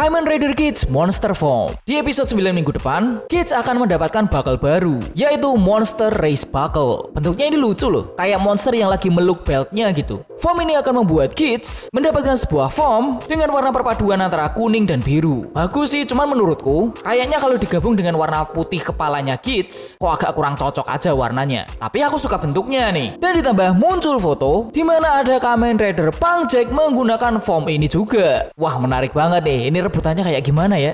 Kamen Rider Kids Monster Form. Di episode 9 minggu depan, Kids akan mendapatkan bakal baru, yaitu Monster Race Buckle. Bentuknya ini lucu loh, kayak monster yang lagi meluk beltnya gitu. Form ini akan membuat Kids mendapatkan sebuah form dengan warna perpaduan antara kuning dan biru. Bagus sih, cuman menurutku, kayaknya kalau digabung dengan warna putih kepalanya Kids, kok agak kurang cocok aja warnanya. Tapi aku suka bentuknya nih. Dan ditambah muncul foto, di mana ada Kamen Rider Pang Jack menggunakan form ini juga. Wah, menarik banget deh Ini rebutannya kayak gimana ya